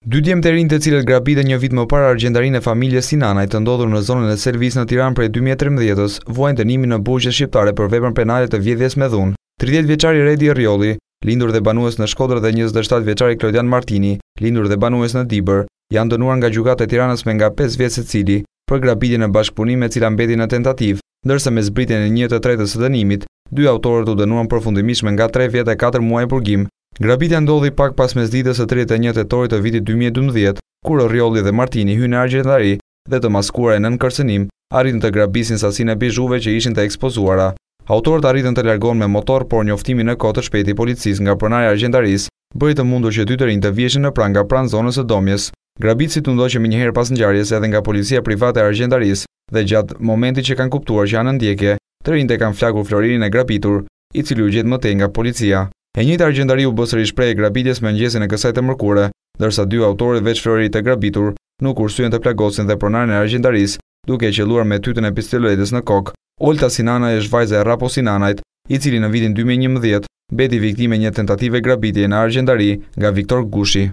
Dy djemë të rinjë të cilët grabide një vit më parë argjendarin e familje Sinanaj të ndodhur në zonën e servis në Tiran prej 2013-ës, vojnë të nimi në bugje shqiptare për vepën penale të vjedhjes me dhunë. 30 vjeqari Redi Rjoli, lindur dhe banues në Shkodrë dhe 27 vjeqari Klodian Martini, lindur dhe banues në Dibër, janë dënuar nga gjukat e Tiranës me nga 5 vjetës e cili për grabidje në bashkëpunime me cila mbeti në tentativ, ndërse me zbritjen e një të tretës të dënimit, dy autorët u dënuan me nga 3 vjetë e 4 muaj përgim Grabitja ndodhi pak pas mes ditës e 31 të torit të vitit 2012, kur Rjolli dhe Martini hynë argjendari dhe të maskuar e nën kërsenim, arritën të grabisin sasin e bishuve që ishin të ekspozuara. Autorët arritën të lërgon me motor, por njoftimi në kote shpeti policis nga përnarja argjendaris, bëjtë të mundur që ty të rinjë të vjeshin në pranga pranë zonës e domjes. Grabit si të ndoqë me njëherë pas njëjarjes edhe nga policia private e argjendaris dhe gjatë momenti që kanë kuptuar që janë ndjekje, të rinjë të kanë flakur floririn e grabitur, i cilu gjithë mëte nga policia. E njëjtë argjendari u bë sërish e grabitjes me ngjesin e kësaj të mërkurë, ndërsa dy autorë veç Florit të grabitur nuk ursujen të plagosin dhe pronarin e argjendarisë, duke e qelluar me tytën e pistoletës në kokë. Olta Sinana është vajza e Rapo Sinanait, i cili në vitin 2011 beti viktime një tentative grabitje në argjendari nga Viktor Gushi.